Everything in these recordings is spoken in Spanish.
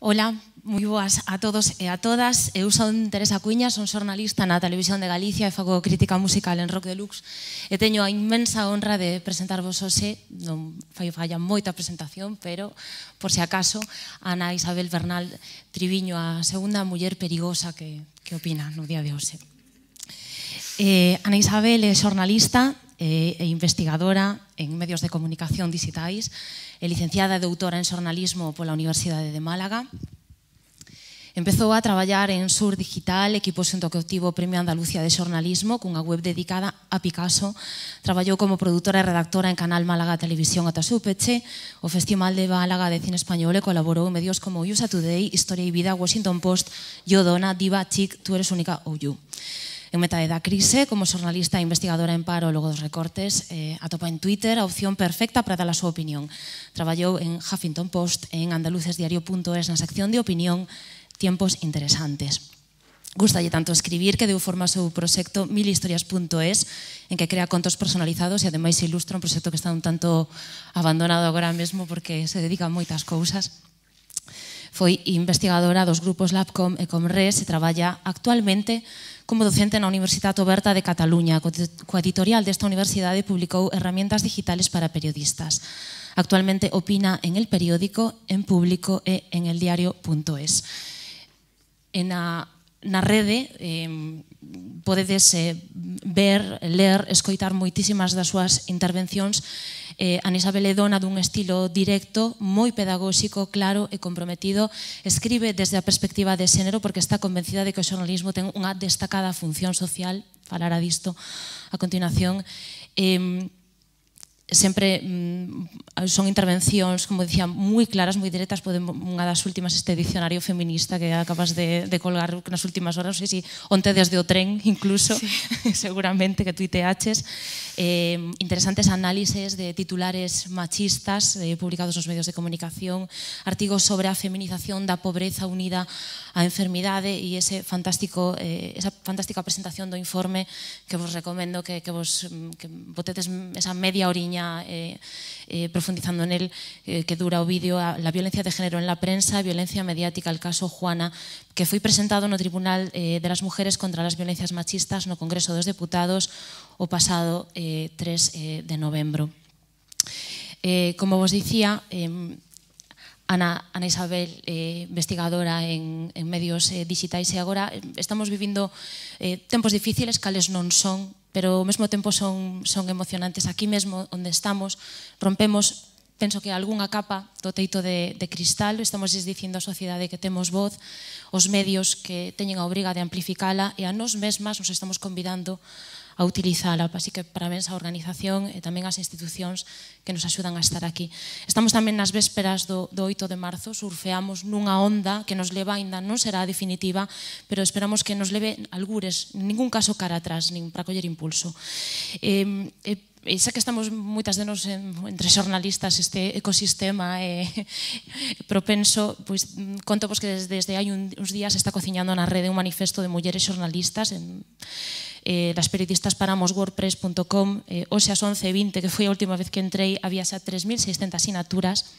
Ola, moi boas a todos e a todas. Eu son Teresa Cuña, son xornalista na Televisión de Galicia e fago crítica musical en Rock Deluxe e teño a inmensa honra de presentarvos hoxe, non fai falla moita presentación, pero por se acaso, Ana Isabel Bernal Triviño, a segunda muller perigosa que, que opina no día de hoxe. Eh, Ana Isabel é xornalista, e, e investigadora en medios de comunicación digitais, e licenciada e doutora en xornalismo pola Universidade de Málaga. Empezou a traballar en Sur Digital, equipo xunto que obtivo o Premio Andalucía de Xornalismo, cunha web dedicada a Picasso. Traballou como produtora e redactora en Canal Málaga Televisión ata seu peche, o Festival de Málaga de Cine Español e colaborou en medios como USA Today, Historia e Vida, Washington Post, Yo Dona, Diva, Chic, Tú eres única ou You. En metade da crise, como xornalista e investigadora en paro logo dos recortes, eh, atopa en Twitter a opción perfecta para dar a súa opinión. Traballou en Huffington Post, en andalucesdiario.es na sección de opinión Tiempos Interesantes. Gustalle tanto escribir que deu forma ao seu proxecto milhistorias.es en que crea contos personalizados e ademais ilustra un proxecto que está un tanto abandonado agora mesmo porque se dedica a moitas cousas. Foi investigadora dos grupos Labcom e Comres e traballa actualmente como docente na Universidade Oberta de Cataluña. Coa editorial desta universidade publicou herramientas digitales para periodistas. Actualmente opina en el periódico, en público e en el diario.es. En a na rede eh, podedes eh, ver, ler, escoitar moitísimas das súas intervencións eh, é dona dun estilo directo, moi pedagóxico, claro e comprometido. Escribe desde a perspectiva de xénero porque está convencida de que o xornalismo ten unha destacada función social, falará disto a continuación. Eh, sempre mm, son intervencións, como dicía, moi claras, moi directas, poden unha das últimas este dicionario feminista que acabas de, de colgar nas últimas horas, non sei se onte desde o tren incluso, sí. seguramente que tuiteaches, eh, interesantes análises de titulares machistas eh, publicados nos medios de comunicación, artigos sobre a feminización da pobreza unida á enfermidade e ese fantástico eh, esa fantástica presentación do informe que vos recomendo que, que vos mm, que botetes esa media oriña Eh, eh, profundizando en él, eh, que dura o vídeo la violencia de género en la prensa, violencia mediática, el caso Juana, que fue presentado en el Tribunal de las Mujeres contra las Violencias Machistas, en no Congreso de dos Diputados, o pasado 3 de noviembre. como vos decía, Ana, Isabel, investigadora en, medios eh, digitais y e agora estamos viviendo tiempos difíciles, cales no son pero ao mesmo tempo son, son emocionantes. Aquí mesmo, onde estamos, rompemos penso que algunha capa do teito de, de cristal, estamos dicindo á sociedade que temos voz, os medios que teñen a obriga de amplificala e a nós mesmas nos estamos convidando a utilizala. Así que parabéns á organización e tamén ás institucións que nos axudan a estar aquí. Estamos tamén nas vésperas do, do 8 de marzo, surfeamos nunha onda que nos leva, ainda non será definitiva, pero esperamos que nos leve algures, en ningún caso cara atrás, nin para coller impulso. Eh, e, e xa que estamos moitas de nos en, entre xornalistas este ecosistema e eh, propenso, pois mm, conto vos que desde, desde hai un, uns días está cociñando na rede un manifesto de mulleres xornalistas en, eh, las periodistas paramos wordpress.com, eh, hoxe as 11.20, que foi a última vez que entrei, había xa 3.600 asignaturas,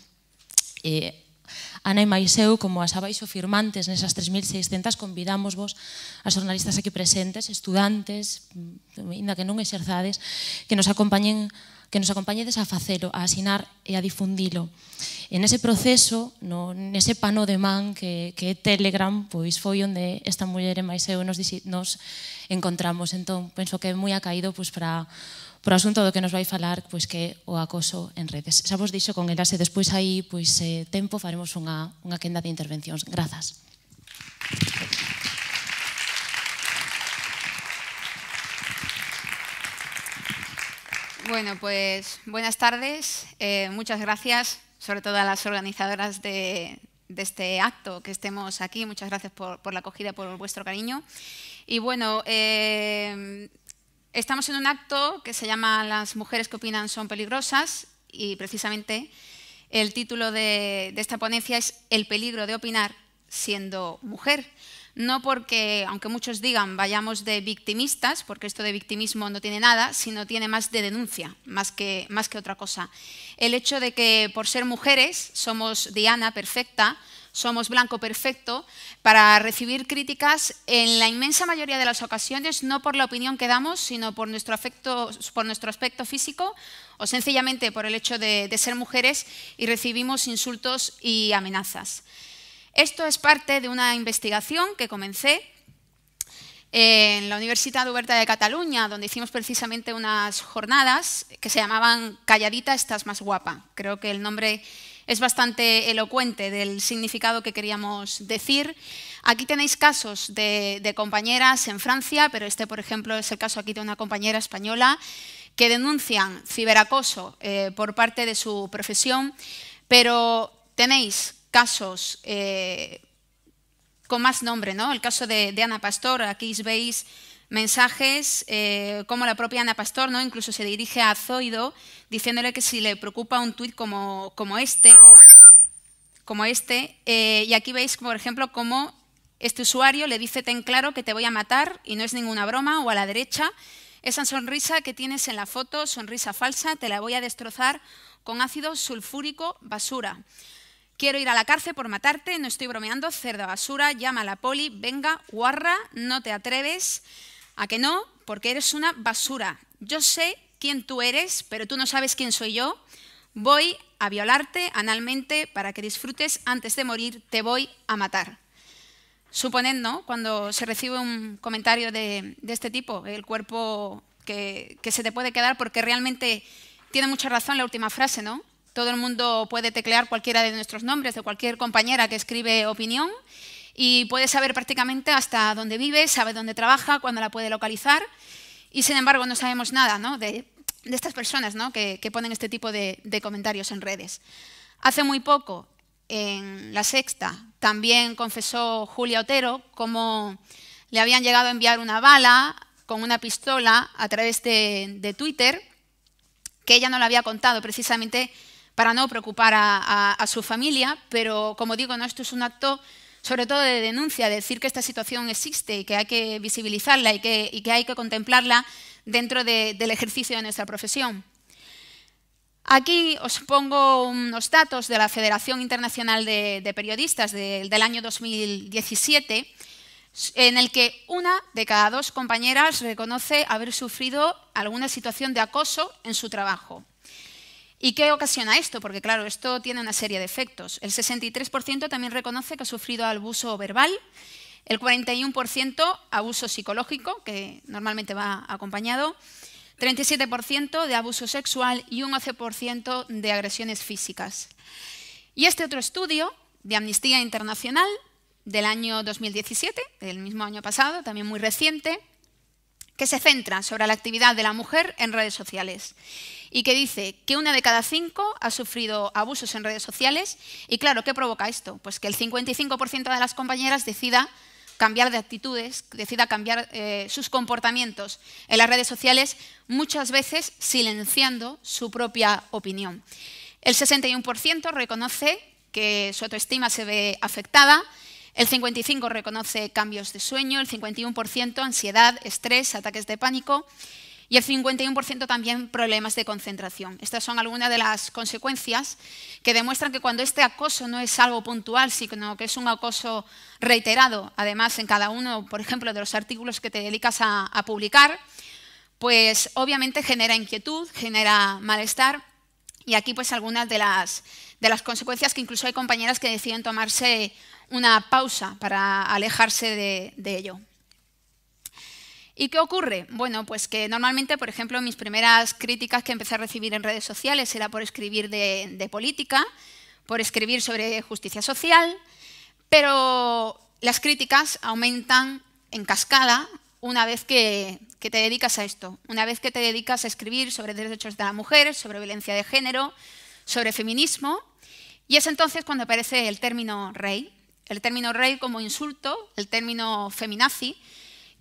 eh, Ana e Maiseu, como as abaixo firmantes nesas 3.600, convidamos vos as jornalistas aquí presentes, estudantes, ainda mm, que non exerzades, que nos acompañen que nos acompañedes a facelo, a asinar e a difundilo. En ese proceso, no, nese pano de man que, que Telegram, pois foi onde esta muller e Maiseu nos, nos encontramos. entonces penso que muy ha caído pues para, por asunto do que nos vai falar pues que o acoso en redes. os vos dicho con el después después ahí, pues tiempo, eh, tempo faremos unha, unha quenda de intervencións. Gracias. Bueno, pues buenas tardes. Eh, muchas gracias, sobre todo a las organizadoras de, de este acto que estemos aquí. Muchas gracias por, por, la acogida, por vuestro cariño. Y bueno, eh, estamos en un acto que se llama Las mujeres que opinan son peligrosas y precisamente el título de, esta ponencia es El peligro de opinar siendo mujer. No porque, aunque muchos digan, vayamos de victimistas, porque esto de victimismo no tiene nada, sino tiene más de denuncia, más que, más que otra cosa. El hecho de que por ser mujeres somos Diana perfecta, somos blanco perfecto, para recibir críticas en la inmensa mayoría de las ocasiones, no por la opinión que damos, sino por nuestro, afecto, nuestro aspecto físico o sencillamente por el hecho de, ser mujeres y recibimos insultos y amenazas. Esto es parte de una investigación que comencé en la Universidad Huberta de Cataluña, donde hicimos precisamente unas jornadas que se llamaban Calladita estás más guapa. Creo que el nombre es bastante elocuente del significado que queríamos decir. Aquí tenéis casos de, compañeras en Francia, pero este, por ejemplo, es el caso aquí de una compañera española que denuncian ciberacoso eh, por parte de su profesión, pero tenéis casos eh, con más nombre, ¿no? El caso de, de Ana Pastor, aquí veis mensajes eh, como la propia Ana Pastor, ¿no? Incluso se dirige a Zoido diciéndole que si le preocupa un tuit como, este, como este, eh, y aquí veis, por ejemplo, cómo este usuario le dice ten claro que te voy a matar y no es ninguna broma, o a la derecha, esa sonrisa que tienes en la foto, sonrisa falsa, te la voy a destrozar con ácido sulfúrico basura. Quiero ir a la cárcel por matarte, no estoy bromeando, cerda basura, llama a la poli, venga, guarra, no te atreves. ¿A que no? Porque eres una basura. Yo sé quién tú eres, pero tú no sabes quién soy yo. Voy a violarte analmente para que disfrutes antes de morir. Te voy a matar. Suponiendo, Cuando se recibe un comentario de, este tipo, el cuerpo que, que se te puede quedar, porque realmente tiene mucha razón la última frase, ¿no? Todo el mundo puede teclear cualquiera de nuestros nombres, de cualquier compañera que escribe opinión, y puede saber prácticamente hasta dónde vive, sabe dónde trabaja, cuándo la puede localizar y sin embargo no sabemos nada De, estas personas que, ponen este tipo de, comentarios en redes. Hace muy poco, en La Sexta, también confesó Julia Otero cómo le habían llegado a enviar una bala con una pistola a través de, Twitter, que ella no lo había contado precisamente para no preocupar a, su familia, pero como digo, ¿no? esto es un acto sobre todo de denuncia, decir que esta situación existe y que hay que visibilizarla y que, hay que contemplarla dentro del ejercicio de nuestra profesión. Aquí os pongo unos datos de la Federación Internacional de, Periodistas del año 2017, en el que una de cada dos compañeras reconoce haber sufrido alguna situación de acoso en su trabajo. ¿Y qué ocasiona esto? Porque claro, esto tiene una serie de efectos. El 63% también reconoce que ha sufrido abuso verbal, el 41% abuso psicológico, que normalmente va acompañado, 37% de abuso sexual y un 11% de agresiones físicas. Y este otro estudio de Amnistía Internacional del año 2017, del mismo año pasado, también muy reciente, que se centra sobre la actividad de la mujer en redes sociales y que dice que una de cada cinco ha sufrido abusos en redes sociales. Y claro, ¿qué provoca esto? Pues que el 55% de las compañeras decida cambiar de actitudes, decida cambiar eh, sus comportamientos en las redes sociales, muchas veces silenciando su propia opinión. El 61% reconoce que su autoestima se ve afectada el 55% reconoce cambios de sueño, el 51% ansiedad, estrés, ataques de pánico y el 51% también problemas de concentración. Estas son algunas de las consecuencias que demuestran que cuando este acoso no es algo puntual, sino que es un acoso reiterado, además en cada uno, por ejemplo, de los artículos que te dedicas a, publicar, pues obviamente genera inquietud, genera malestar y aquí pues algunas de las de las consecuencias que incluso hay compañeras que deciden tomarse una pausa para alejarse de, ello. ¿Y qué ocurre? Bueno, pues que normalmente, por ejemplo, mis primeras críticas que empecé a recibir en redes sociales era por escribir de, política, por escribir sobre justicia social, pero las críticas aumentan en cascada una vez que, te dedicas a esto, una vez que te dedicas a escribir sobre derechos de la mujer, sobre violencia de género, sobre feminismo, y es entonces cuando aparece el término rey, el término rey como insulto, el término feminazi,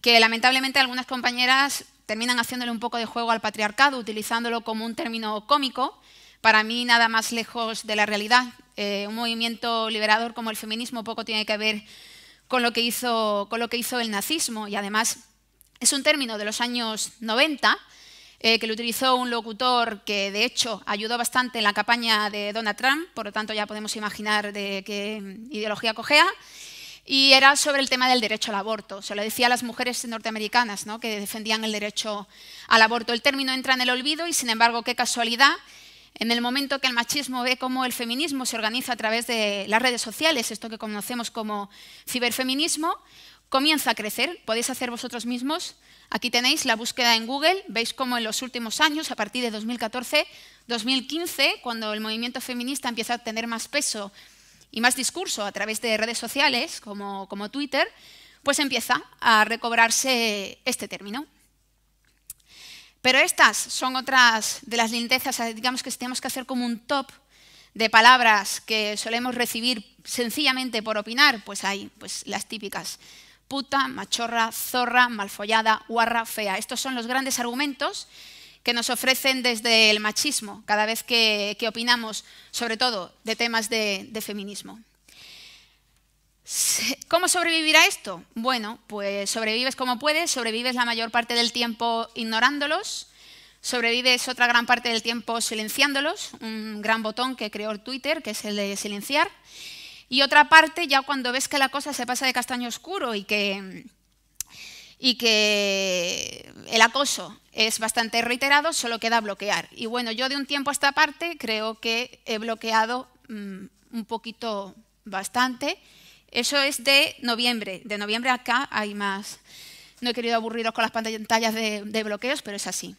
que lamentablemente algunas compañeras terminan haciéndole un poco de juego al patriarcado, utilizándolo como un término cómico, para mí nada más lejos de la realidad. Eh, un movimiento liberador como el feminismo poco tiene que ver con lo que hizo, con lo que hizo el nazismo y además es un término de los años 90 eh, que lo utilizó un locutor que de hecho ayudó bastante en la campaña de Donald Trump, por lo tanto ya podemos imaginar de qué ideología cogea, y era sobre el tema del derecho al aborto. Se lo decía a las mujeres norteamericanas ¿no? que defendían el derecho al aborto. El término entra en el olvido y sin embargo, qué casualidad, en el momento que el machismo ve cómo el feminismo se organiza a través de las redes sociales, esto que conocemos como ciberfeminismo, comienza a crecer. Podéis hacer vosotros mismos Aquí tenéis la búsqueda en Google, veis cómo en los últimos años, a partir de 2014, 2015, cuando el movimiento feminista empieza a tener más peso y más discurso a través de redes sociales como, Twitter, pues empieza a recobrarse este término. Pero estas son otras de las lindezas, digamos que tenemos que hacer como un top de palabras que solemos recibir sencillamente por opinar, pues hay pues las típicas puta, machorra, zorra, malfollada, guarra, fea. Estos son los grandes argumentos que nos ofrecen desde el machismo cada vez que, que opinamos, sobre todo, de temas de, feminismo. ¿Cómo sobrevivir a esto? Bueno, pues sobrevives como puedes, sobrevives la mayor parte del tiempo ignorándolos, sobrevives otra gran parte del tiempo silenciándolos, un gran botón que creó Twitter, que es el de silenciar, y otra parte, ya cuando ves que la cosa se pasa de castaño oscuro y que, y que el acoso es bastante reiterado, solo queda bloquear. Y bueno, yo de un tiempo a esta parte creo que he bloqueado mm, un poquito bastante. Eso es de noviembre. De noviembre acá hay más. No he querido aburriros con las pantallas de bloqueos, pero es así.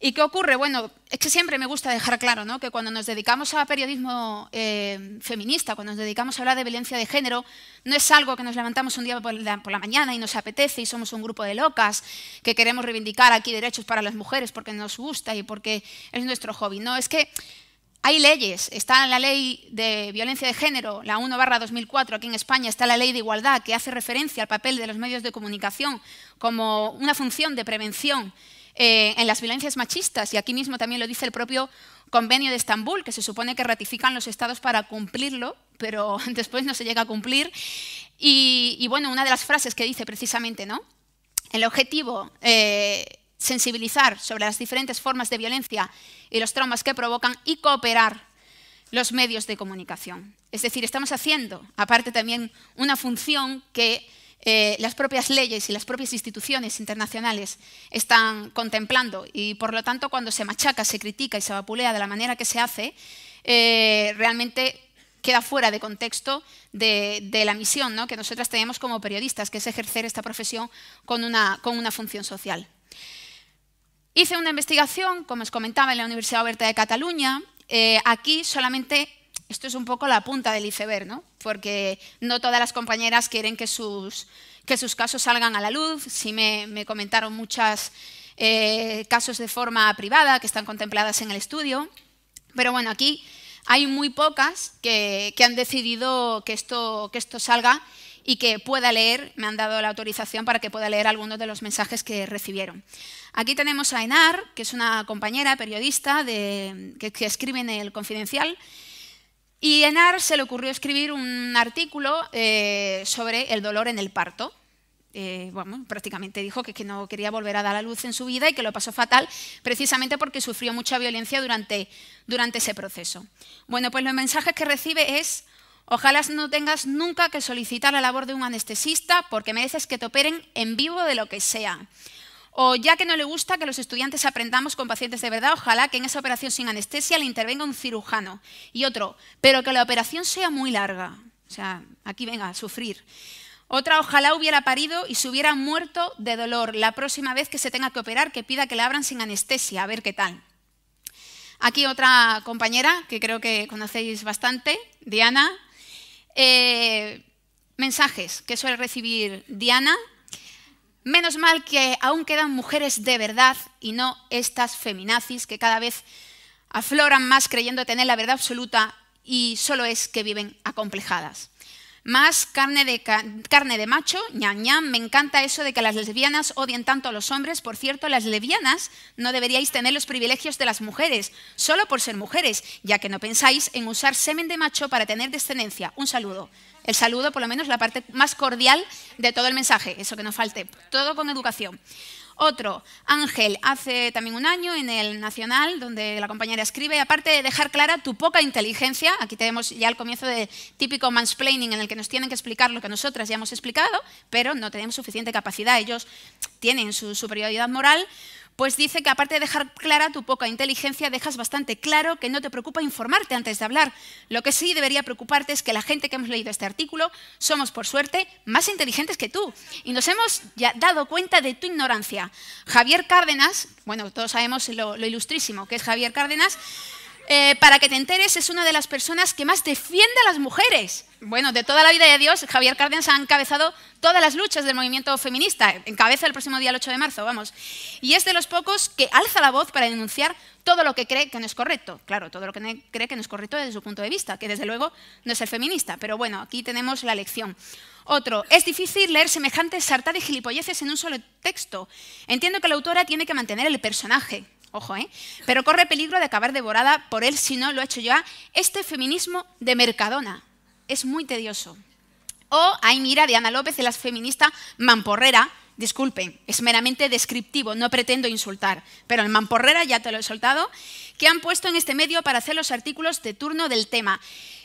¿Y qué ocurre? Bueno, es que siempre me gusta dejar claro ¿no? que cuando nos dedicamos a periodismo eh, feminista, cuando nos dedicamos a hablar de violencia de género, no es algo que nos levantamos un día por la, mañana y nos apetece y somos un grupo de locas que queremos reivindicar aquí derechos para las mujeres porque nos gusta y porque es nuestro hobby. No, es que hay leyes. Está la ley de violencia de género, la 1 2004, aquí en España está la ley de igualdad que hace referencia al papel de los medios de comunicación como una función de prevención eh, en las violencias machistas, y aquí mismo también lo dice el propio Convenio de Estambul, que se supone que ratifican los estados para cumplirlo, pero después no se llega a cumplir. Y, bueno, una de las frases que dice precisamente, ¿no? El objetivo, eh, sensibilizar sobre las diferentes formas de violencia y los traumas que provocan y cooperar los medios de comunicación. Es decir, estamos haciendo, aparte también, una función que eh, las propias leyes y las propias instituciones internacionales están contemplando y por lo tanto cuando se machaca, se critica y se vapulea de la manera que se hace, eh, realmente queda fuera de contexto de, la misión que nosotras tenemos como periodistas, que es ejercer esta profesión con una, con una función social. Hice una investigación, como os comentaba, en la Universidad Oberta de Cataluña. Eh, aquí solamente esto es un poco la punta del iceberg, ¿no? Porque no todas las compañeras quieren que sus, que sus casos salgan a la luz. Sí me, comentaron muchos eh, casos de forma privada que están contempladas en el estudio. Pero bueno, aquí hay muy pocas que, han decidido que esto, que esto salga y que pueda leer, me han dado la autorización para que pueda leer algunos de los mensajes que recibieron. Aquí tenemos a Enar, que es una compañera periodista de, que escribe en el Confidencial, y Enar se le ocurrió escribir un artículo eh, sobre el dolor en el parto. Eh, prácticamente dijo que, no quería volver a dar a luz en su vida y que lo pasó fatal, precisamente porque sufrió mucha violencia durante, durante ese proceso. Bueno, pues los mensajes que recibe es, ojalá no tengas nunca que solicitar la labor de un anestesista porque mereces que te operen en vivo de lo que sea. O ya que no le gusta que los estudiantes aprendamos con pacientes de verdad, ojalá que en esa operación sin anestesia le intervenga un cirujano. Y otro, pero que la operación sea muy larga. O sea, aquí venga, a sufrir. Otra, ojalá hubiera parido y se hubiera muerto de dolor. La próxima vez que se tenga que operar, que pida que la abran sin anestesia, a ver qué tal. Aquí otra compañera que creo que conocéis bastante, Diana. Eh, mensajes que suele recibir Diana Menos mal que aún quedan mujeres de verdad y no estas feminazis que cada vez afloran más creyendo tener la verdad absoluta y solo es que viven acomplejadas. Más carne de, carne de macho, ñam ñam, me encanta eso de que las lesbianas odien tanto a los hombres. Por cierto, las lesbianas no deberíais tener los privilegios de las mujeres, solo por ser mujeres, ya que no pensáis en usar semen de macho para tener descendencia. Un saludo. El saludo, por lo menos, la parte más cordial de todo el mensaje, eso que no falte. Todo con educación. Otro, Ángel, hace también un año en el Nacional, donde la compañera escribe, aparte de dejar clara tu poca inteligencia, aquí tenemos ya el comienzo de típico mansplaining en el que nos tienen que explicar lo que nosotras ya hemos explicado, pero no tenemos suficiente capacidad, ellos tienen su superioridad moral, pues dice que aparte de dejar clara tu poca inteligencia, dejas bastante claro que no te preocupa informarte antes de hablar. Lo que sí debería preocuparte es que la gente que hemos leído este artículo somos, por suerte, más inteligentes que tú y nos hemos dado cuenta de tu ignorancia. Javier Cárdenas, bueno, todos sabemos lo ilustrísimo que es Javier Cárdenas, eh, para que te enteres, es una de las personas que más defiende a las mujeres. Bueno, de toda la vida de Dios, Javier Cárdenas ha encabezado todas las luchas del movimiento feminista. Encabeza el próximo día, el 8 de marzo, vamos. Y es de los pocos que alza la voz para denunciar todo lo que cree que no es correcto. Claro, todo lo que cree que no es correcto desde su punto de vista, que desde luego no es el feminista. Pero bueno, aquí tenemos la lección. Otro, es difícil leer semejantes sarta de gilipolleces en un solo texto. Entiendo que la autora tiene que mantener el personaje, Ojo, ¿eh? Pero corre peligro de acabar devorada por él si no lo ha hecho ya Este feminismo de Mercadona es muy tedioso. O, hay mira, de Ana López, la feminista mamporrera, disculpen, es meramente descriptivo, no pretendo insultar, pero el mamporrera ya te lo he soltado, que han puesto en este medio para hacer los artículos de turno del tema.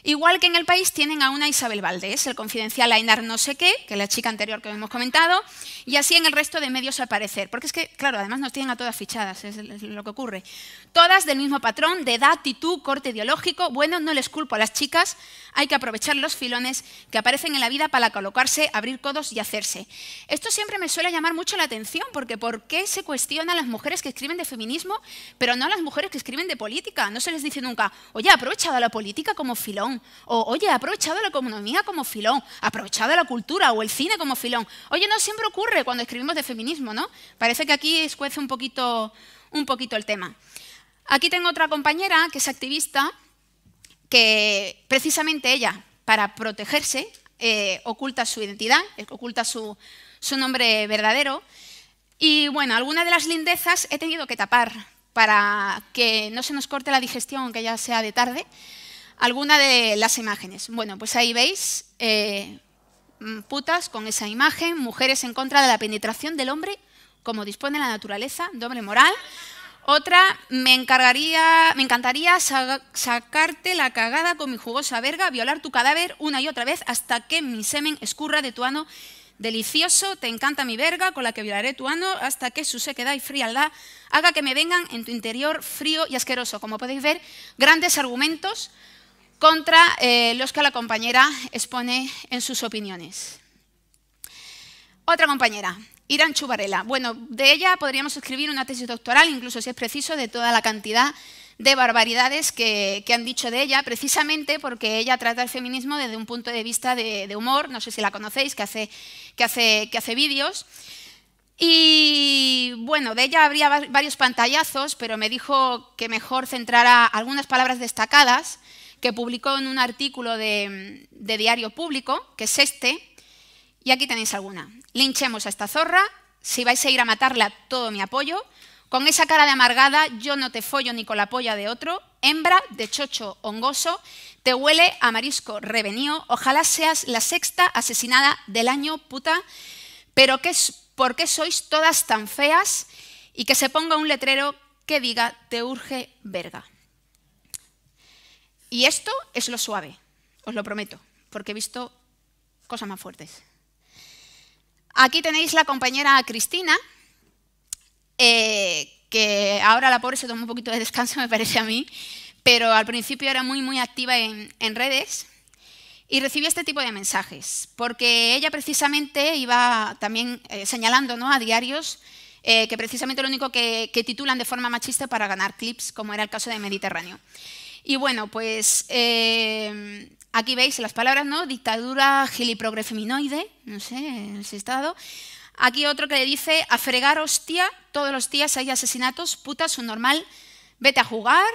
Igual que en el país tienen a una Isabel Valdés, el confidencial Ainar no sé qué, que es la chica anterior que hemos comentado, y así en el resto de medios aparecer. Porque es que, claro, además nos tienen a todas fichadas, es lo que ocurre. Todas del mismo patrón, de edad, actitud, corte ideológico. Bueno, no les culpo a las chicas, hay que aprovechar los filones que aparecen en la vida para colocarse, abrir codos y hacerse. Esto siempre me suele llamar mucho la atención, porque ¿por qué se cuestionan las mujeres que escriben de feminismo, pero no a las mujeres que escriben de política? No se les dice nunca, oye, aprovechado la política como filón o, oye, ha aprovechado la economía como filón, aprovechado la cultura o el cine como filón. Oye, no siempre ocurre cuando escribimos de feminismo, ¿no? Parece que aquí escuece un poquito, un poquito el tema. Aquí tengo otra compañera que es activista, que precisamente ella, para protegerse, eh, oculta su identidad, eh, oculta su, nombre verdadero. Y bueno, algunas de las lindezas he tenido que tapar para que no se nos corte la digestión, que ya sea de tarde, alguna de las imágenes. Bueno, pues ahí veis eh, mm, putas con esa imagen, mujeres en contra de la penetración del hombre, como dispone la naturaleza, doble moral. Otra, me, encargaría, me encantaría sacarte la cagada con mi jugosa verga, violar tu cadáver una y otra vez hasta que mi semen escurra de tu ano delicioso, te encanta mi verga con la que violaré tu ano hasta que su sequedad y frialdad haga que me vengan en tu interior frío y asqueroso. Como podéis ver, grandes argumentos contra eh, los que la compañera expone en sus opiniones. Otra compañera, Irán Chubarela. Bueno, de ella podríamos escribir una tesis doctoral, incluso si es preciso, de toda la cantidad de barbaridades que, han dicho de ella, precisamente porque ella trata el feminismo desde un punto de vista de, humor, no sé si la conocéis, que hace, que hace, que hace vídeos. Y bueno, de ella habría varios pantallazos, pero me dijo que mejor centrara algunas palabras destacadas que publicó en un artículo de, diario público, que es este, y aquí tenéis alguna. Linchemos a esta zorra, si vais a ir a matarla, todo mi apoyo. Con esa cara de amargada, yo no te follo ni con la polla de otro. Hembra de chocho hongoso, te huele a marisco revenío, Ojalá seas la sexta asesinada del año, puta. Pero ¿qué, ¿por qué sois todas tan feas? Y que se ponga un letrero que diga, te urge verga. Y esto es lo suave, os lo prometo, porque he visto cosas más fuertes. Aquí tenéis la compañera Cristina, eh, que ahora la pobre se toma un poquito de descanso, me parece a mí, pero al principio era muy, muy activa en, redes y recibió este tipo de mensajes, porque ella precisamente iba también eh, señalando ¿no? a diarios eh, que precisamente lo único que, que titulan de forma machista para ganar clips, como era el caso de Mediterráneo. Y bueno, pues em, aquí veis las palabras, ¿no? Dictadura giliprogrefeminoide, no sé, ese estado. Aquí otro que le dice, a fregar hostia, todos los días hay asesinatos, puta, su normal, vete a jugar.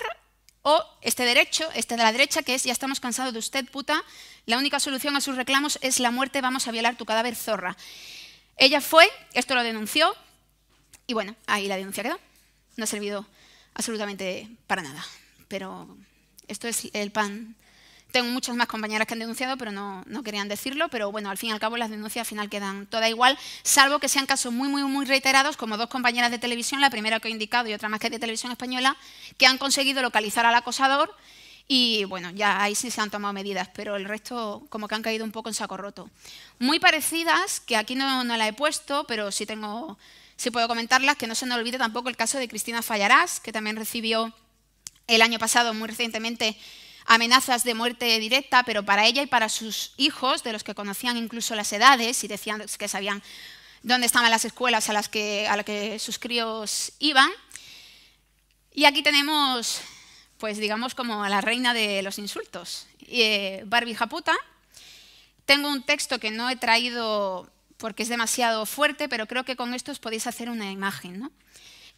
O este derecho, este de la derecha, que es, ya estamos cansados de usted, puta, la única solución a sus reclamos es la muerte, vamos a violar tu cadáver, zorra. Ella fue, esto lo denunció, y bueno, ahí la denuncia quedó. No ha servido absolutamente para nada, pero esto es el pan. Tengo muchas más compañeras que han denunciado, pero no, querían decirlo. Pero bueno, al fin y al cabo las denuncias al final quedan toda igual, salvo que sean casos muy, muy, muy reiterados, como dos compañeras de televisión, la primera que he indicado y otra más que de televisión española, que han conseguido localizar al acosador y bueno, ya ahí sí se han tomado medidas, pero el resto como que han caído un poco en saco roto. Muy parecidas, que aquí no, no la he puesto, pero sí tengo, sí puedo comentarlas, que no se nos olvide tampoco el caso de Cristina Fallarás, que también recibió el año pasado, muy recientemente, amenazas de muerte directa, pero para ella y para sus hijos, de los que conocían incluso las edades y decían que sabían dónde estaban las escuelas a las que, sus críos iban. Y aquí tenemos, pues digamos, como a la reina de los insultos, eh, Barbie Japuta. Tengo un texto que no he traído porque es demasiado fuerte, pero creo que con esto os podéis hacer una imagen. ¿no?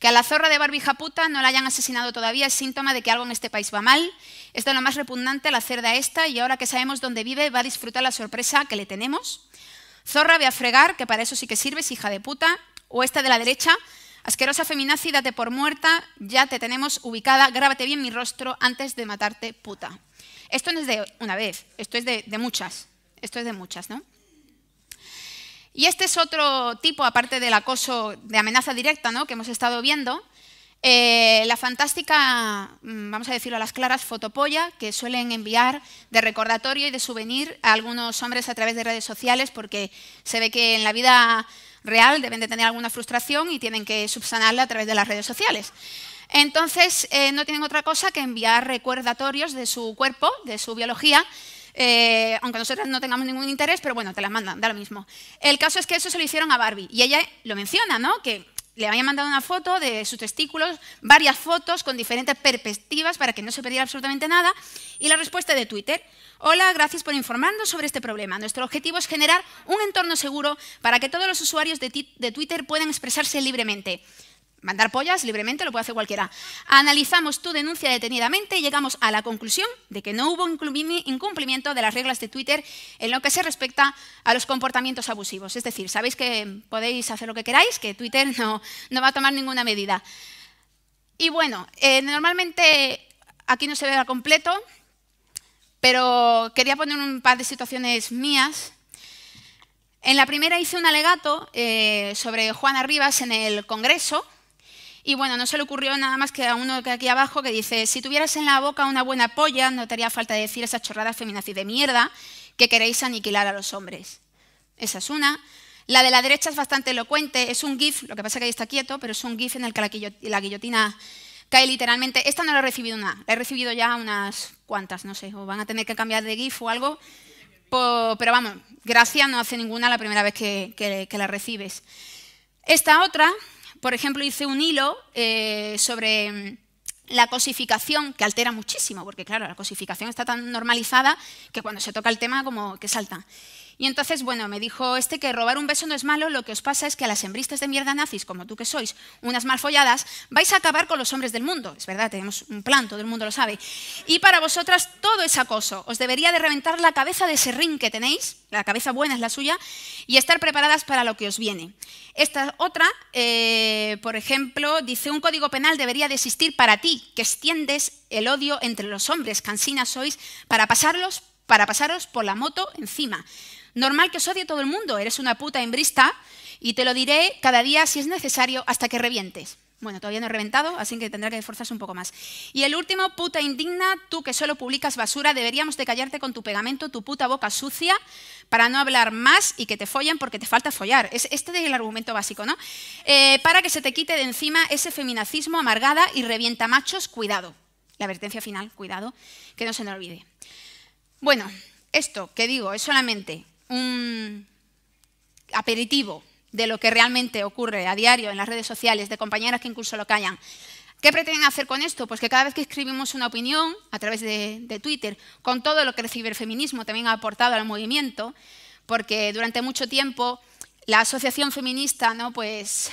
Que a la zorra de Barbija puta no la hayan asesinado todavía es síntoma de que algo en este país va mal. Es de lo más repugnante la cerda esta y ahora que sabemos dónde vive va a disfrutar la sorpresa que le tenemos. Zorra ve a fregar, que para eso sí que sirves, hija de puta. O esta de la derecha, asquerosa feminazi, date por muerta, ya te tenemos ubicada, grábate bien mi rostro antes de matarte puta. Esto no es de una vez, esto es de muchas. Esto es de muchas, ¿no? Y este es otro tipo, aparte del acoso de amenaza directa ¿no? que hemos estado viendo, eh, la fantástica, mm, vamos a decirlo a las claras, fotopolla que suelen enviar de recordatorio y de souvenir a algunos hombres a través de redes sociales porque se ve que en la vida real deben de tener alguna frustración y tienen que subsanarla a través de las redes sociales. Entonces, eh, no tienen otra cosa que enviar recordatorios de su cuerpo, de su biología, eh, aunque nosotras no tengamos ningún interés, pero bueno, te las mandan, da lo mismo. El caso es que eso se lo hicieron a Barbie y ella lo menciona, ¿no? Que le habían mandado una foto de sus testículos, varias fotos con diferentes perspectivas para que no se perdiera absolutamente nada. Y la respuesta de Twitter, hola, gracias por informarnos sobre este problema. Nuestro objetivo es generar un entorno seguro para que todos los usuarios de Twitter puedan expresarse libremente mandar pollas libremente, lo puede hacer cualquiera. Analizamos tu denuncia detenidamente y llegamos a la conclusión de que no hubo incumplimiento de las reglas de Twitter en lo que se respecta a los comportamientos abusivos. Es decir, sabéis que podéis hacer lo que queráis, que Twitter no, va a tomar ninguna medida. Y bueno, eh, normalmente aquí no se ve al completo, pero quería poner un par de situaciones mías en la primera hice un alegato eh, sobre Juana Rivas en el Congreso, y bueno, no se le ocurrió nada más que a uno que aquí abajo que dice, si tuvieras en la boca una buena polla, no te haría falta decir esas chorradas feminazis de mierda que queréis aniquilar a los hombres. Esa es una. La de la derecha es bastante elocuente, es un GIF, lo que pasa es que ahí está quieto, pero es un GIF en el que la, guillotina cae literalmente. Esta no la he recibido nada. la he recibido ya unas cuantas, no sé, o van a tener que cambiar de GIF o algo. Pero vamos, gracia no hace ninguna la primera vez que la recibes. Esta otra, por ejemplo, hice un hilo eh, sobre mm, la cosificación, que altera muchísimo, porque claro, la cosificación está tan normalizada que cuando se toca el tema como que salta. Y entonces, bueno, me dijo este que robar un beso no es malo, lo que os pasa es que a las hembristas de mierda nazis, como tú que sois, unas mal folladas, vais a acabar con los hombres del mundo. Es verdad, tenemos un plan, todo el mundo lo sabe. Y para vosotras todo es acoso. Os debería de reventar la cabeza de ese ring que tenéis, la cabeza buena es la suya, y estar preparadas para lo que os viene. Esta otra, eh, por ejemplo, dice un código penal debería de existir para ti, que extiendes el odio entre los hombres, cansinas sois, para pasarlos para pasaros por la moto encima. Normal que os odie todo el mundo, eres una puta hembrista y te lo diré cada día si es necesario hasta que revientes. Bueno, todavía no he reventado, así que tendrá que esforzarse un poco más. Y el último, puta indigna, tú que solo publicas basura, deberíamos de callarte con tu pegamento, tu puta boca sucia, para no hablar más y que te follen porque te falta follar. este es el argumento básico, ¿no? Eh, para que se te quite de encima ese feminacismo amargada y revienta machos, cuidado. La advertencia final, cuidado, que no se nos olvide. Bueno, esto que digo es solamente un aperitivo de lo que realmente ocurre a diario en las redes sociales, de compañeras que incluso lo callan. ¿Qué pretenden hacer con esto? Pues que cada vez que escribimos una opinión a través de, Twitter, con todo lo que el ciberfeminismo también ha aportado al movimiento, porque durante mucho tiempo la asociación feminista, ¿no? pues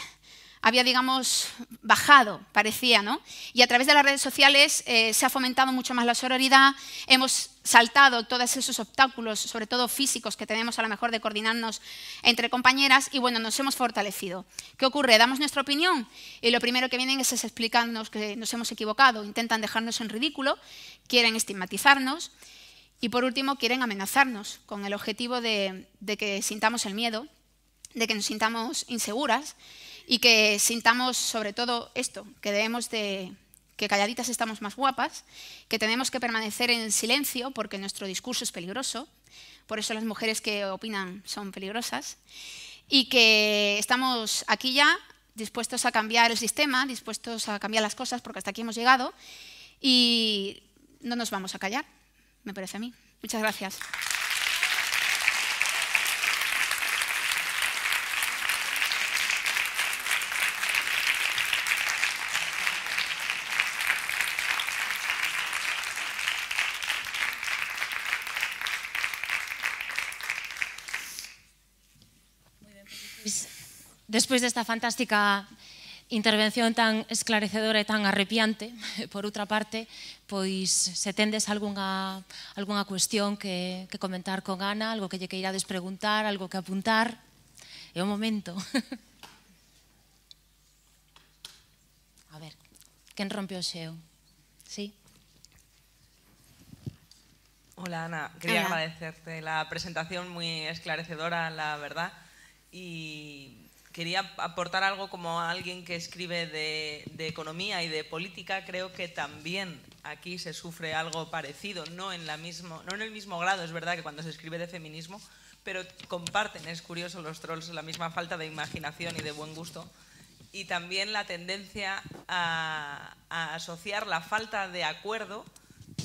había, digamos, bajado, parecía, ¿no? Y a través de las redes sociales eh, se ha fomentado mucho más la sororidad, hemos saltado todos esos obstáculos, sobre todo físicos, que tenemos a lo mejor de coordinarnos entre compañeras y bueno, nos hemos fortalecido. ¿Qué ocurre? Damos nuestra opinión y lo primero que vienen es, es explicarnos que nos hemos equivocado, intentan dejarnos en ridículo, quieren estigmatizarnos y por último quieren amenazarnos con el objetivo de, de que sintamos el miedo, de que nos sintamos inseguras y que sintamos sobre todo esto, que debemos de que calladitas estamos más guapas, que tenemos que permanecer en silencio porque nuestro discurso es peligroso, por eso las mujeres que opinan son peligrosas, y que estamos aquí ya dispuestos a cambiar el sistema, dispuestos a cambiar las cosas porque hasta aquí hemos llegado y no nos vamos a callar, me parece a mí. Muchas gracias. despois desta fantástica intervención tan esclarecedora e tan arrepiante, por outra parte, pois se tendes algunha, algunha cuestión que, que comentar con Ana, algo que lle queirades preguntar, algo que apuntar, é o momento. A ver, quen rompe o xeo? Sí? Hola Ana, quería Hola. agradecerte la presentación moi esclarecedora, la verdad, y quería aportar algo como alguien que escribe de, economía y de política, creo que también aquí se sufre algo parecido, no en, mismo, no en el mismo grado, es verdad que cuando se escribe de feminismo, pero comparten, es curioso, los trolls la misma falta de imaginación y de buen gusto, y también la tendencia a, asociar la falta de acuerdo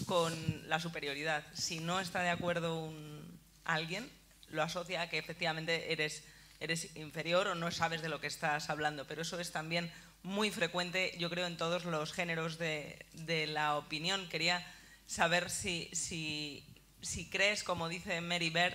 con la superioridad. Si no está de acuerdo un, alguien, lo asocia a que efectivamente eres eres inferior o no sabes de lo que estás hablando, pero eso es también muy frecuente, yo creo, en todos los géneros de, la opinión. Quería saber si, crees, como dice Mary Bird,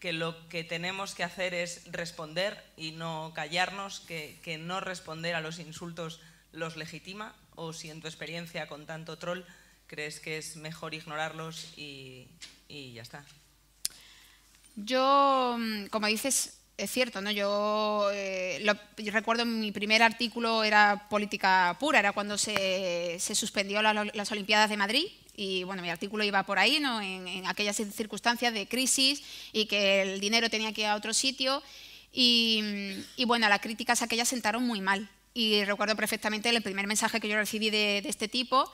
que lo que tenemos que hacer es responder y no callarnos, que, no responder a los insultos los legitima, o si en tu experiencia con tanto troll crees que es mejor ignorarlos y ya está. Yo, mm, como dices, es cierto, ¿no? Yo, eh, lo, recuerdo mi primer artículo era política pura, era cuando se, se suspendió las Olimpiadas de Madrid y bueno, mi artículo iba por ahí, ¿no? En, aquellas circunstancias de crisis y que el dinero tenía que ir a otro sitio y, bueno, las críticas aquellas sentaron muy mal y recuerdo perfectamente el primer mensaje que yo recibí de este tipo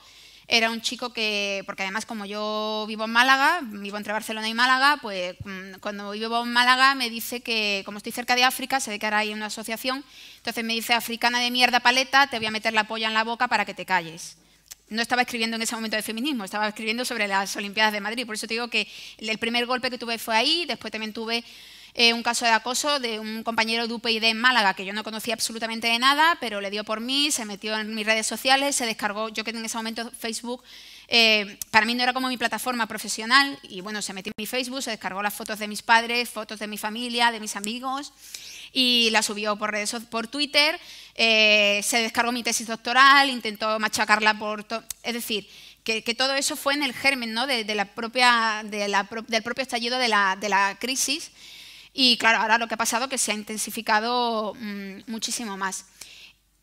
era un chico que, porque además como yo vivo en Málaga, vivo entre Barcelona y Málaga, pues mm, cuando vivo en Málaga me dice que, como estoy cerca de África, se que ahora hay una asociación, entonces me dice, africana de mierda paleta, te voy a meter la polla en la boca para que te calles no estaba escribiendo en ese momento de feminismo, estaba escribiendo sobre las Olimpiadas de Madrid. Por eso te digo que el primer golpe que tuve fue ahí, después también tuve eh, un caso de acoso de un compañero de UPyD en Málaga que yo no conocía absolutamente de nada, pero le dio por mí, se metió en mis redes sociales, se descargó, yo que en ese momento Facebook eh, para mí no era como mi plataforma profesional y bueno, se metió en mi Facebook, se descargó las fotos de mis padres, fotos de mi familia, de mis amigos y la subió por redes por Twitter, eh, se descargó mi tesis doctoral, intentó machacarla por... Es decir, que, todo eso fue en el germen ¿no? de, la propia, la del propio estallido de la, de la crisis y claro, ahora lo que ha pasado es que se ha intensificado mm, muchísimo más.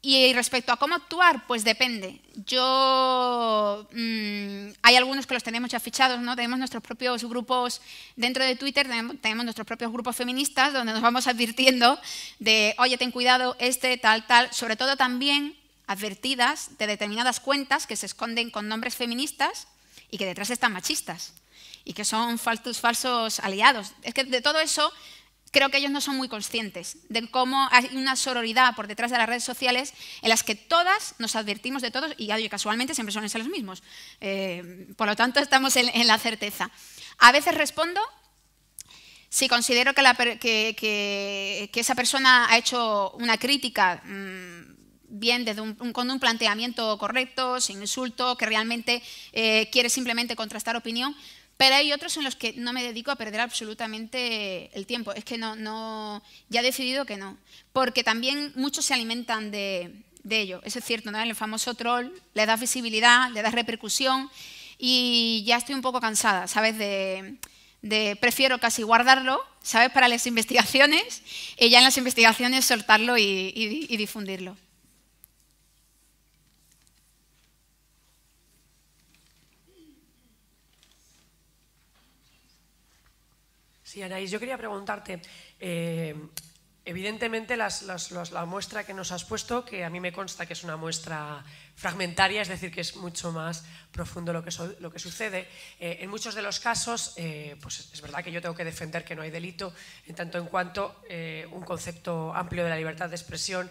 Y respecto a cómo actuar, pues depende. Yo mm, hay algunos que los tenemos ya fichados, ¿no? Tenemos nuestros propios grupos dentro de Twitter, tenemos nuestros propios grupos feministas donde nos vamos advirtiendo de, oye, ten cuidado, este, tal, tal. Sobre todo también advertidas de determinadas cuentas que se esconden con nombres feministas y que detrás están machistas y que son falsos, falsos aliados. Es que de todo eso creo que ellos no son muy conscientes de cómo hay una sororidad por detrás de las redes sociales en las que todas nos advertimos de todos y casualmente siempre son los mismos. Eh, por lo tanto, estamos en, la certeza. A veces respondo si considero que, esa persona ha hecho una crítica mm, bien desde un, con un planteamiento correcto, sin insulto, que realmente eh, quiere simplemente contrastar opinión, pero hay otros en los que no me dedico a perder absolutamente el tiempo. Es que no, ya he decidido que no. Porque también muchos se alimentan de, ello. Eso es cierto, El famoso troll le da visibilidad, le da repercusión y ya estoy un poco cansada, ¿sabes? De, prefiero casi guardarlo, ¿sabes? Para las investigaciones y ya en las investigaciones soltarlo y difundirlo. Sí, Anaís, yo quería preguntarte, eh, evidentemente la muestra que nos has puesto, que a mí me consta que es una muestra fragmentaria, es decir, que es mucho más profundo lo que, sucede. Eh, en muchos de los casos, eh, pues es verdad que yo tengo que defender que no hay delito, en tanto en cuanto un concepto amplio de la libertad de expresión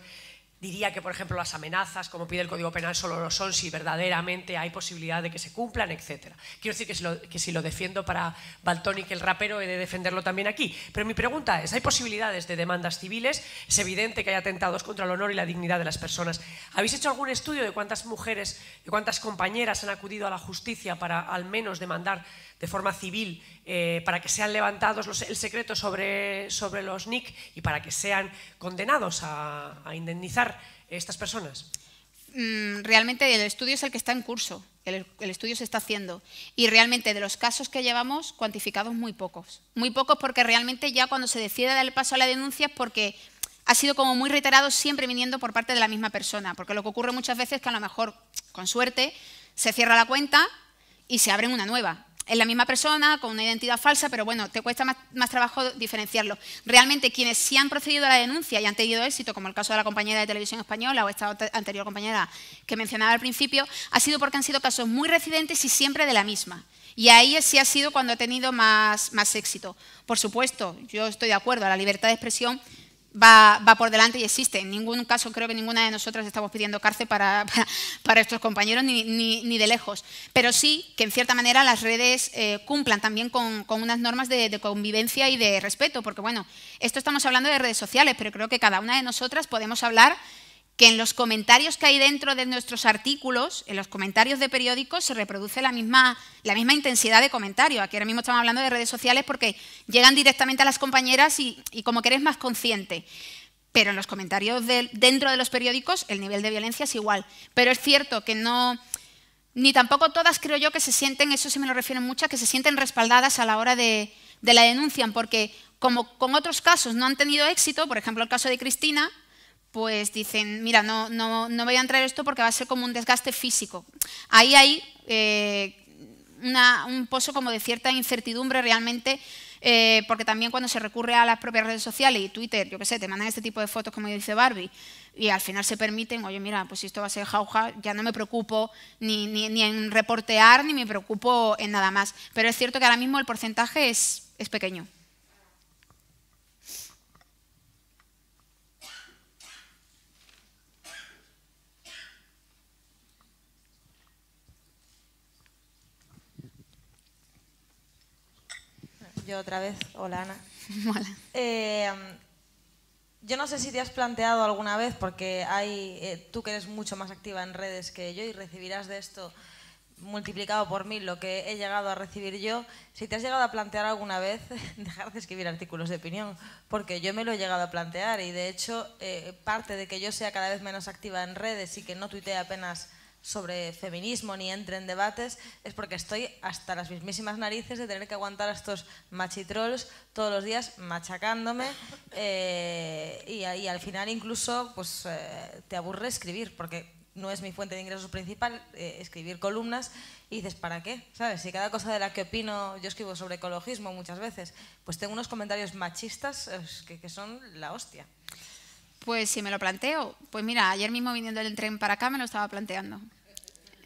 Diría que, por ejemplo, las amenazas, como pide el Código Penal, solo lo son si verdaderamente hay posibilidad de que se cumplan, etc. Quiero decir que si lo, si lo defiendo para que el rapero, he de defenderlo también aquí. Pero mi pregunta es, ¿hay posibilidades de demandas civiles? Es evidente que hay atentados contra el honor y la dignidad de las personas. ¿Habéis hecho algún estudio de cuántas mujeres, de cuántas compañeras han acudido a la justicia para al menos demandar de forma civil eh, para que sean levantados el secreto sobre, sobre los NIC y para que sean condenados a, a indemnizar estas personas? Mm, realmente el estudio es el que está en curso, el, el, estudio se está haciendo. Y realmente de los casos que llevamos cuantificados muy pocos. Muy pocos porque realmente ya cuando se decide dar el paso a la denuncia es porque ha sido como muy reiterado siempre viniendo por parte de la misma persona. Porque lo que ocurre muchas veces es que a lo mejor, con suerte, se cierra la cuenta y se abre una nueva es la misma persona con una identidad falsa, pero bueno, te cuesta más, trabajo diferenciarlo. Realmente quienes sí han procedido a la denuncia y han tenido éxito, como el caso de la compañera de televisión española o esta anterior compañera que mencionaba al principio, ha sido porque han sido casos muy residentes y siempre de la misma. Y ahí sí ha sido cuando ha tenido más, más éxito. Por supuesto, yo estoy de acuerdo, la libertad de expresión va, por delante y existe. En ningún caso creo que ninguna de nosotras estamos pidiendo cárcel para, para, estos compañeros ni, de lejos. Pero sí que en cierta manera las redes eh, cumplan también con, unas normas de, convivencia y de respeto, porque bueno, esto estamos hablando de redes sociales, pero creo que cada una de nosotras podemos hablar que en los comentarios que hay dentro de nuestros artículos, en los comentarios de periódicos, se reproduce la misma, la misma intensidad de comentario. Aquí ahora mismo estamos hablando de redes sociales porque llegan directamente a las compañeras y, como que eres más consciente. Pero en los comentarios dentro de los periódicos el nivel de violencia es igual. Pero es cierto que no, ni tampoco todas creo yo que se sienten, eso sí me lo refieren muchas, que se sienten respaldadas a la hora de, de la denuncia, porque como con otros casos no han tenido éxito, por ejemplo el caso de Cristina, pues dicen, mira, no, no, no voy a entrar esto porque va a ser como un desgaste físico. Ahí hay eh, un pozo como de cierta incertidumbre realmente, eh, porque también cuando se recurre a las propias redes sociales y Twitter, yo qué sé, te mandan este tipo de fotos como dice Barbie, y al final se permiten, oye, mira, pues si esto va a ser jauja, ya no me preocupo ni, ni en reportear, ni me preocupo en nada más. Pero es cierto que ahora mismo el porcentaje es, es pequeño. otra vez. Hola, Ana. Hola. Em, yo no sé si te has planteado alguna vez, porque hay, eh, tú que eres mucho más activa en redes que yo y recibirás de esto multiplicado por mil lo que he llegado a recibir yo, si te has llegado a plantear alguna vez dejar de escribir artículos de opinión, porque yo me lo he llegado a plantear y de hecho eh, parte de que yo sea cada vez menos activa en redes y que no tuitee apenas sobre feminismo ni entre en debates es porque estoy hasta las mismísimas narices de tener que aguantar a estos machitrolls todos los días machacándome eh, y, al final incluso pues eh, te aburre escribir porque no es mi fuente de ingresos principal eh, escribir columnas y dices ¿para qué? ¿Sabes? Si cada cosa de la que opino yo escribo sobre ecologismo muchas veces pues tengo unos comentarios machistas que, que son la hostia. Pues si me lo planteo, pues mira, ayer mismo viniendo del tren para acá me lo estaba planteando.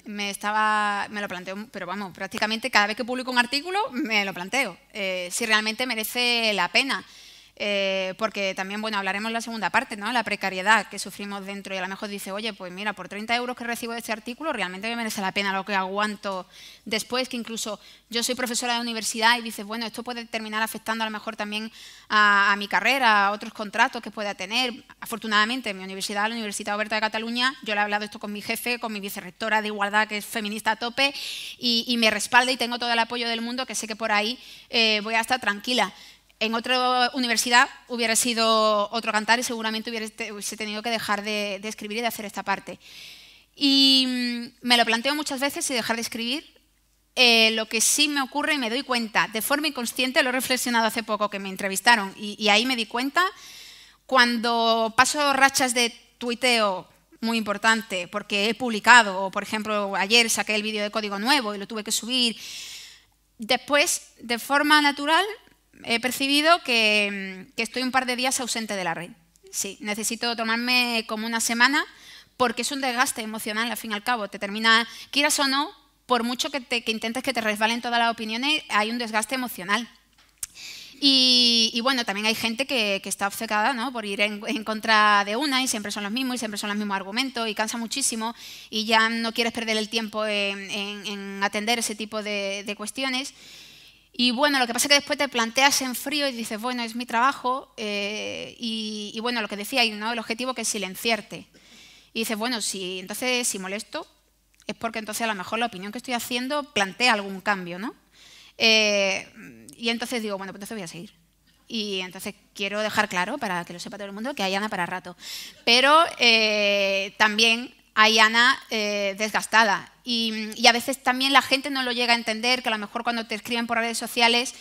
Me estaba, me lo planteo, pero vamos, prácticamente cada vez que publico un artículo me lo planteo, eh, si realmente merece la pena. Eh, porque también, bueno, hablaremos la segunda parte, ¿no? La precariedad que sufrimos dentro y a lo mejor dice, oye, pues mira, por 30 euros que recibo de este artículo, realmente me merece la pena lo que aguanto después, que incluso yo soy profesora de universidad y dices, bueno, esto puede terminar afectando a lo mejor también a, mi carrera, a otros contratos que pueda tener. Afortunadamente, en mi universidad, la Universidad Oberta de Cataluña, yo le he hablado esto con mi jefe, con mi vicerrectora de igualdad, que es feminista a tope, y, me respalda y tengo todo el apoyo del mundo, que sé que por ahí eh, voy a estar tranquila. En otra universidad hubiera sido otro cantar y seguramente hubiese tenido que dejar de, escribir y de hacer esta parte. Y mm, me lo planteo muchas veces y dejar de escribir. Eh, lo que sí me ocurre y me doy cuenta, de forma inconsciente, lo he reflexionado hace poco que me entrevistaron y, y ahí me di cuenta, cuando paso rachas de tuiteo muy importante, porque he publicado, o por ejemplo ayer saqué el vídeo de código nuevo y lo tuve que subir, después, de forma natural, he percibido que, estoy un par de días ausente de la red. Sí, necesito tomarme como una semana porque es un desgaste emocional, al fin y al cabo. Te termina, quieras o no, por mucho que, te, intentes que te resbalen todas las opiniones, hay un desgaste emocional. Y, bueno, también hay gente que, está obcecada ¿no? por ir en, contra de una y siempre son los mismos y siempre son los mismos argumentos y cansa muchísimo y ya no quieres perder el tiempo en, atender ese tipo de, de cuestiones. Y bueno, lo que pasa es que después te planteas en frío y dices, bueno, es mi trabajo. Eh, y, bueno, lo que decía ahí, ¿no? El objetivo que es silenciarte. Y dices, bueno, si entonces si molesto, es porque entonces a lo mejor la opinión que estoy haciendo plantea algún cambio, ¿no? Eh, y entonces digo, bueno, pues entonces voy a seguir. Y entonces quiero dejar claro, para que lo sepa todo el mundo, que hay Ana para rato. Pero eh, también hay Ana eh, desgastada. Y, a veces también la gente no lo llega a entender, que a lo mejor cuando te escriben por redes sociales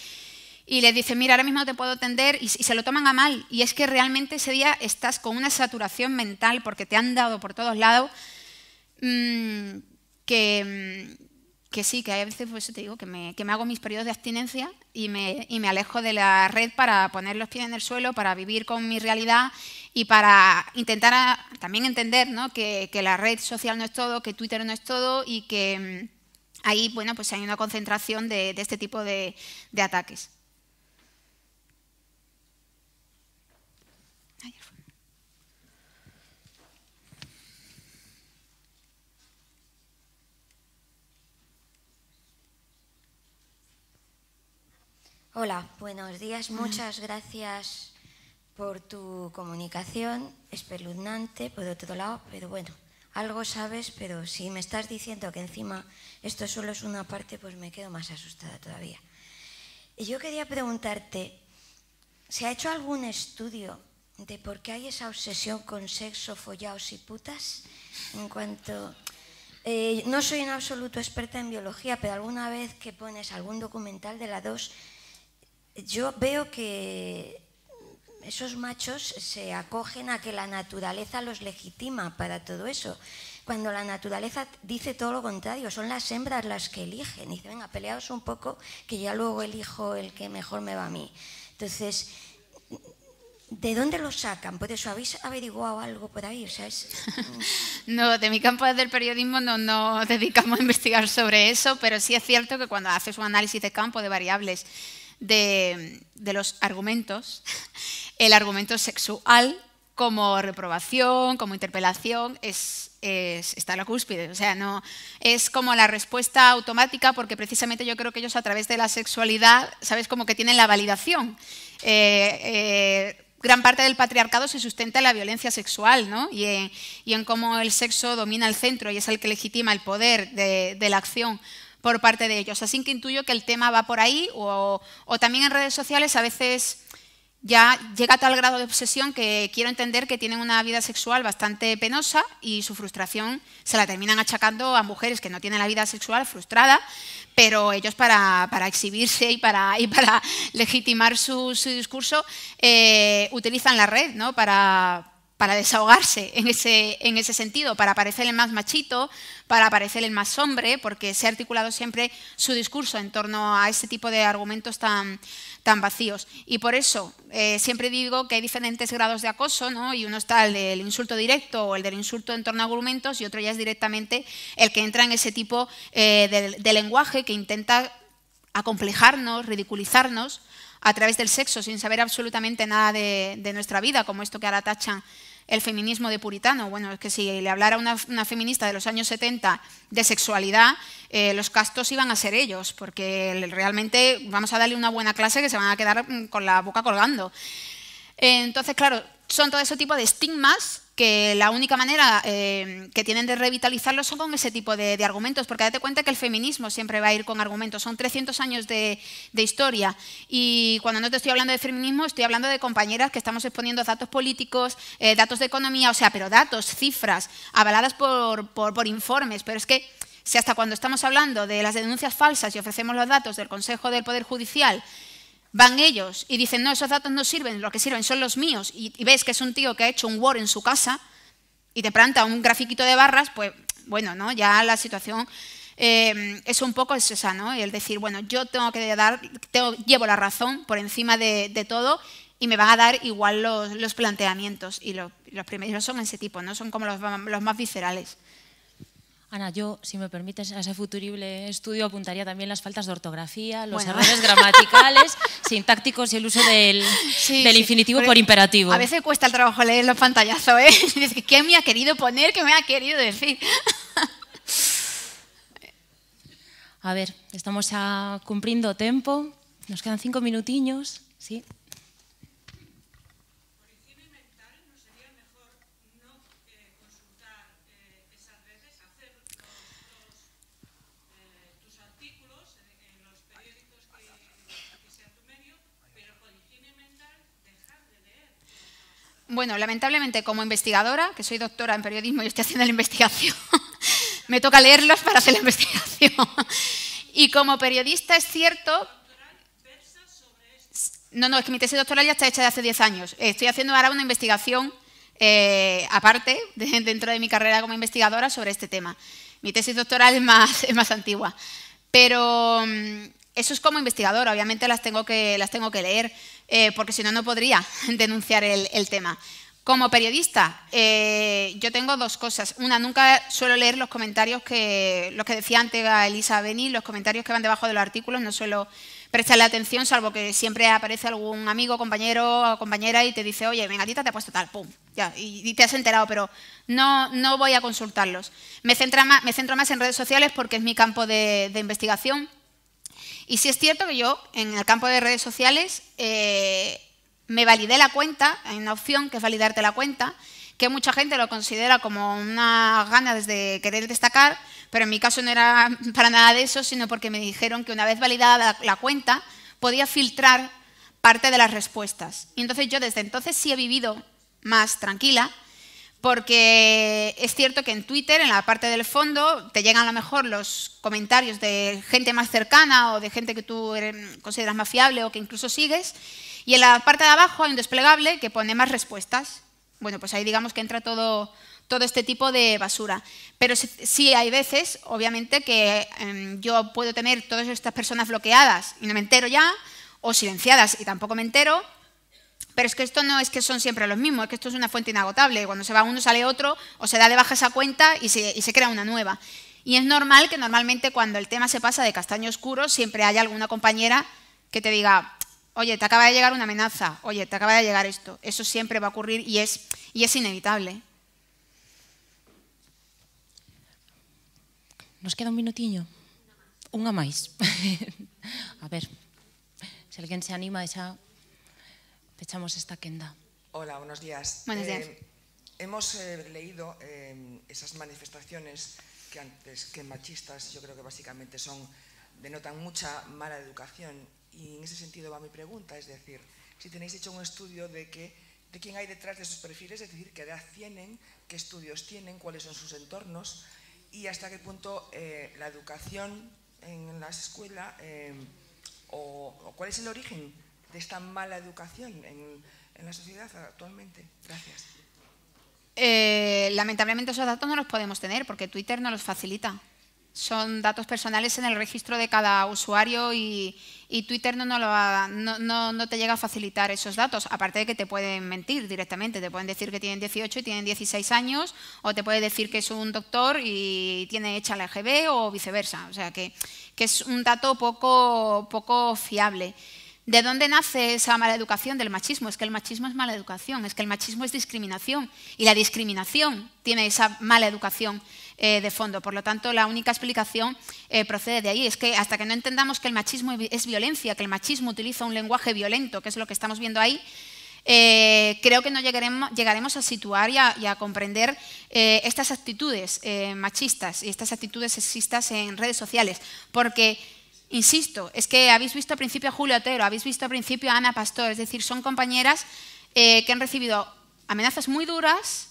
y les dicen, mira, ahora mismo te puedo atender, y, se lo toman a mal. Y es que realmente ese día estás con una saturación mental porque te han dado por todos lados mm, que, mm, que sí, que hay veces, pues, eso te digo, que me, hago mis periodos de abstinencia y me, alejo de la red para poner los pies en el suelo, para vivir con mi realidad y para intentar también entender que, la red social no es todo, que Twitter no es todo y que mm, ahí, bueno, pues hay una concentración de, este tipo de ataques. Hola, buenos días. Muchas gracias por tu comunicación, espeluznante por otro lado, pero bueno, algo sabes, pero si me estás diciendo que encima esto solo es una parte, pues me quedo más asustada todavía. Y yo quería preguntarte, ¿se ha hecho algún estudio de por qué hay esa obsesión con sexo, follados y putas? En cuanto... Eh, no soy en absoluto experta en biología, pero alguna vez que pones algún documental de la dos yo veo que esos machos se acogen a que la naturaleza los legitima para todo eso, cuando la naturaleza dice todo lo contrario, son las hembras las que eligen. Dice, venga, peleaos un poco, que ya luego elijo el que mejor me va a mí. Entonces, ¿De dónde lo sacan? Por pues eso, ¿habéis averiguado algo por ahí? no, de mi campo del periodismo no nos dedicamos a investigar sobre eso, pero sí es cierto que cuando haces un análisis de campo de variables de, los argumentos, el argumento sexual como reprobación, como interpelación, es, está en la cúspide. O sea, no es como la respuesta automática, porque precisamente yo creo que ellos a través de la sexualidad, ¿sabes? Como que tienen la validación. Eh, eh, gran parte del patriarcado se sustenta en la violencia sexual, Y en, cómo el sexo domina el centro y es el que legitima el poder de la acción por parte de ellos. Así que intuyo que el tema va por ahí o, también en redes sociales a veces ya llega a tal grado de obsesión que quiero entender que tienen una vida sexual bastante penosa y su frustración se la terminan achacando a mujeres que no tienen la vida sexual frustrada, pero ellos para, exhibirse y para, y para legitimar su, discurso eh, utilizan la red ¿no? para, para desahogarse en ese, en ese sentido, para parecer el más machito, para parecer el más hombre, porque se ha articulado siempre su discurso en torno a este tipo de argumentos tan, tan vacíos. Y por eso eh, siempre digo que hay diferentes grados de acoso, ¿no? y uno está el del insulto directo o el del insulto en torno a argumentos, y otro ya es directamente el que entra en ese tipo eh, de, lenguaje que intenta acomplejarnos, ridiculizarnos a través del sexo, sin saber absolutamente nada de, de, nuestra vida, como esto que ahora tachan el feminismo de puritano. Bueno, es que si le hablara una, una feminista de los años 70 de sexualidad, eh, los castos iban a ser ellos, porque realmente vamos a darle una buena clase que se van a quedar mm, con la boca colgando. Entonces, claro, son todo ese tipo de estigmas que la única manera em, que tienen de revitalizarlo son con ese tipo de, argumentos, porque date cuenta que el feminismo siempre va a ir con argumentos, son 300 años de, historia, y cuando no te estoy hablando de feminismo, estoy hablando de compañeras que estamos exponiendo datos políticos, eh, datos de economía, o sea, pero datos, cifras, avaladas por, por informes, pero es que si hasta cuando estamos hablando de las denuncias falsas y ofrecemos los datos del Consejo del Poder Judicial, van ellos y dicen, no, esos datos no sirven, lo que sirven son los míos, y, ves que es un tío que ha hecho un Word en su casa y te planta un grafiquito de barras, pues bueno, ¿no? ya la situación eh, es un poco esa, ¿no? el decir, bueno, yo tengo que dar, llevo la razón por encima de, todo y me van a dar igual los, planteamientos, y los primeros son ese tipo, no son como los, los más viscerales. Ana, yo, si me permites, a ese futurible estudio apuntaría también las faltas de ortografía, los errores gramaticales, sintácticos y el uso del, infinitivo por imperativo. A veces cuesta el trabajo leer los pantallazos, ¿eh? ¿qué me ha querido poner? ¿Qué me ha querido decir? a ver, estamos cumpliendo tiempo. Nos quedan cinco minutiños, ¿sí? Bueno, lamentablemente como investigadora, que soy doctora en periodismo y estoy haciendo la investigación, me toca leerlos para hacer la investigación. y como periodista es cierto... No, no, es que mi tesis doctoral ya está hecha de hace 10 años. Estoy haciendo ahora una investigación eh, aparte, dentro de mi carrera como investigadora, sobre este tema. Mi tesis doctoral es más, es más antigua. Pero mm, eso es como investigadora, obviamente las tengo que, las tengo que leer, eh, porque si no, no podría denunciar el, tema. Como periodista, eh, yo tengo dos cosas. Una, nunca suelo leer los comentarios que, los que decía antes a Elisa Beni, los comentarios que van debajo de los artículos, no suelo prestarle atención, salvo que siempre aparece algún amigo, compañero o compañera y te dice, oye, venga, tita, te ha puesto tal, pum, ya, y, te has enterado, pero no, no voy a consultarlos. Me, me centro más en redes sociales porque es mi campo de, de investigación y sí es cierto que yo en el campo de redes sociales eh, me validé la cuenta, hay una opción que es validarte la cuenta, que mucha gente lo considera como una gana desde querer destacar, pero en mi caso no era para nada de eso, sino porque me dijeron que una vez validada la cuenta podía filtrar parte de las respuestas. Y entonces yo desde entonces sí he vivido más tranquila, porque es cierto que en Twitter, en la parte del fondo, te llegan a lo mejor los comentarios de gente más cercana o de gente que tú consideras más fiable o que incluso sigues, y en la parte de abajo hay un desplegable que pone más respuestas. Bueno, pues ahí digamos que entra todo, todo este tipo de basura. Pero sí hay veces, obviamente, que em, yo puedo tener todas estas personas bloqueadas y no me entero ya, o silenciadas y tampoco me entero, pero es que esto no es que son siempre los mismos, es que esto es una fuente inagotable. Cuando se va uno sale otro, o se da de baja esa cuenta y se, crea una nueva. Y es normal que normalmente cuando el tema se pasa de castaño oscuro, siempre haya alguna compañera que te diga, oye, te acaba de llegar una amenaza, oye, te acaba de llegar esto. Eso siempre va a ocurrir y es, inevitable. Nos queda un minutinho. Una más. a ver, si alguien se anima, esa te echamos esta quenda. Hola, buenos días. Eh, hemos eh, leído eh, esas manifestaciones que antes que machistas, yo creo que básicamente son denotan mucha mala educación y en ese sentido va mi pregunta, es decir, si tenéis hecho un estudio de que de quién hay detrás de sus perfiles, es decir, qué edad tienen, qué estudios tienen, cuáles son sus entornos y hasta qué punto la educación en las escuelas o, cuál es el origen de esta mala educación en, la sociedad actualmente? Gracias. Eh, lamentablemente esos datos no los podemos tener porque Twitter no los facilita. Son datos personales en el registro de cada usuario y, Twitter no, lo no, te llega a facilitar esos datos, aparte de que te pueden mentir directamente, te pueden decir que tienen 18 y tienen 16 años, o te puede decir que es un doctor y tiene hecha la EGB o viceversa, o sea que, es un dato poco fiable. ¿De dónde nace esa mala educación del machismo? Es que el machismo es mala educación, es que el machismo es discriminación y la discriminación tiene esa mala educación eh, de fondo. Por lo tanto, la única explicación eh, procede de ahí. Es que hasta que no entendamos que el machismo es violencia, que el machismo utiliza un lenguaje violento, que es lo que estamos viendo ahí, eh, creo que no llegaremos, a situar y a, comprender estas actitudes machistas y estas actitudes sexistas en redes sociales, porque Insisto, es que habéis visto al principio a Julio Otero, habéis visto al principio a Ana Pastor, es decir, son compañeras eh, que han recibido amenazas muy duras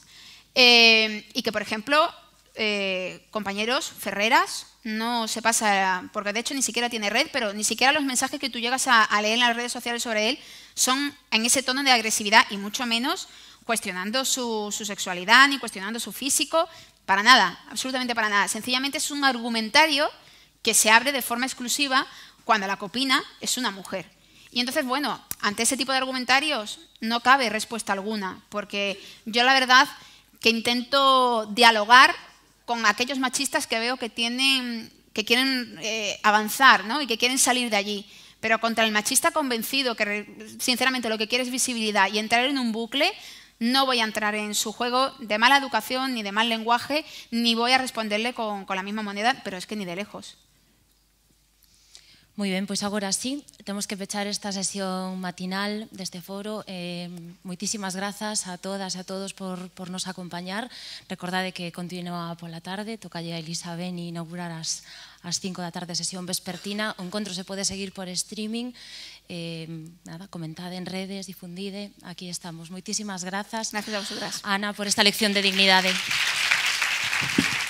eh, y que, por ejemplo, eh, compañeros, Ferreras, no se pasa, porque de hecho ni siquiera tiene red, pero ni siquiera los mensajes que tú llegas a, leer en las redes sociales sobre él son en ese tono de agresividad y mucho menos cuestionando su, su, sexualidad ni cuestionando su físico, para nada, absolutamente para nada. Sencillamente es un argumentario que se abre de forma exclusiva cuando la copina es una mujer. Y entonces, bueno, ante ese tipo de argumentarios no cabe respuesta alguna, porque yo la verdad que intento dialogar con aquellos machistas que veo que tienen que quieren eh, avanzar ¿no? y que quieren salir de allí. Pero contra el machista convencido, que sinceramente lo que quiere es visibilidad y entrar en un bucle, no voy a entrar en su juego de mala educación, ni de mal lenguaje, ni voy a responderle con la misma moneda, pero es que ni de lejos. Moi ben, pois agora sí, temos que pechar esta sesión matinal deste foro. Eh, moitísimas grazas a todas e a todos por, por nos acompañar. Recordade que continua pola tarde, tocalle a Elisa Ben inaugurar as, as 5 da tarde sesión vespertina. O encontro se pode seguir por streaming. Eh, nada, comentade en redes, difundide. Eh, aquí estamos. Moitísimas grazas. Gracias a vosotras. Ana, por esta lección de dignidade. Aplausos.